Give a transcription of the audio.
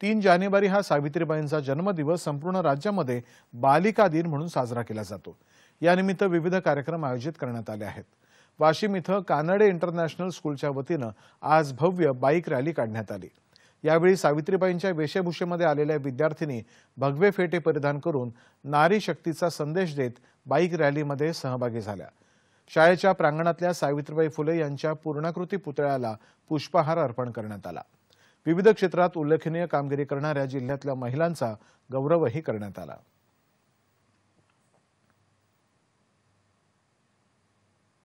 तीन जानेवारी हा सावित्रीबाईंचा जन्मदिवस संपूर्ण राज्यामध्ये बालिका दिन म्हणून साजरा केला जातो यानिमित्त विविध कार्यक्रम आयोजित करण्यात आले आहेत वाशिम इथं कानडे इंटरनॅशनल स्कूलच्या वतीनं आज भव्य बाईक रॅली काढण्यात आली यावेळी सावित्रीबाईंच्या वेशभूषेमध्ये आलेल्या विद्यार्थिनी भगवे फेटे परिधान करून नारी शक्तीचा संदेश देत बाईक रॅलीमध्ये सहभागी झाल्या शाळेच्या प्रांगणातल्या सावित्रीबाई फुले यांच्या पूर्णाकृती पुतळ्याला पुष्पहार अर्पण करण्यात आला विविध क्षेत्रात उल्लेखनीय कामगिरी करणाऱ्या जिल्ह्यातल्या महिलांचा गौरवही करण्यात आला